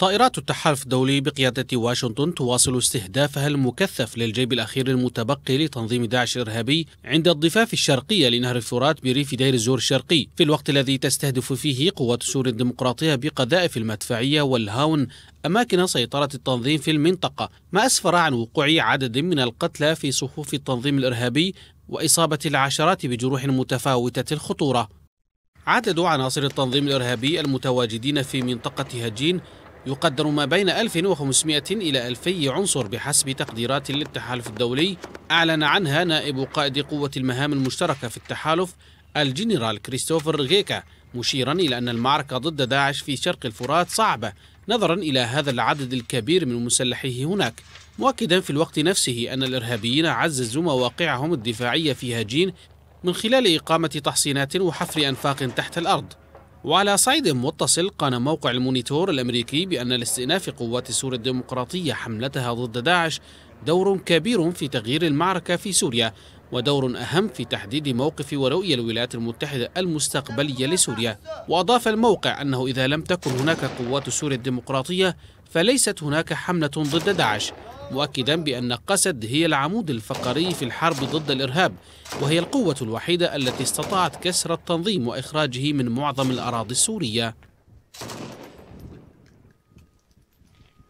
طائرات التحالف الدولي بقيادة واشنطن تواصل استهدافها المكثف للجيب الأخير المتبقي لتنظيم داعش الإرهابي عند الضفاف الشرقية لنهر الفرات بريف دير الزور الشرقي في الوقت الذي تستهدف فيه قوات سوريا الديمقراطية بقذائف المدفعية والهاون أماكن سيطرة التنظيم في المنطقة ما أسفر عن وقوع عدد من القتلى في صفوف التنظيم الإرهابي وإصابة العشرات بجروح متفاوتة الخطورة عدد عناصر التنظيم الإرهابي المتواجدين في منطقة هجين يقدر ما بين 1500 إلى 2000 عنصر بحسب تقديرات للتحالف الدولي أعلن عنها نائب قائد قوة المهام المشتركة في التحالف الجنرال كريستوفر غيكا مشيرا إلى أن المعركة ضد داعش في شرق الفرات صعبة نظرا إلى هذا العدد الكبير من مسلحيه هناك مؤكدا في الوقت نفسه أن الإرهابيين عززوا مواقعهم الدفاعية في هاجين من خلال إقامة تحصينات وحفر أنفاق تحت الأرض وعلى صعيد متصل قال موقع المونيتور الأمريكي بأن لاستئناف قوات سوريا الديمقراطية حملتها ضد داعش دور كبير في تغيير المعركة في سوريا ودور أهم في تحديد موقف ورؤية الولايات المتحدة المستقبلية لسوريا وأضاف الموقع أنه إذا لم تكن هناك قوات سوريا الديمقراطية فليست هناك حملة ضد داعش مؤكدا بأن قسد هي العمود الفقري في الحرب ضد الإرهاب وهي القوة الوحيدة التي استطاعت كسر التنظيم وإخراجه من معظم الأراضي السورية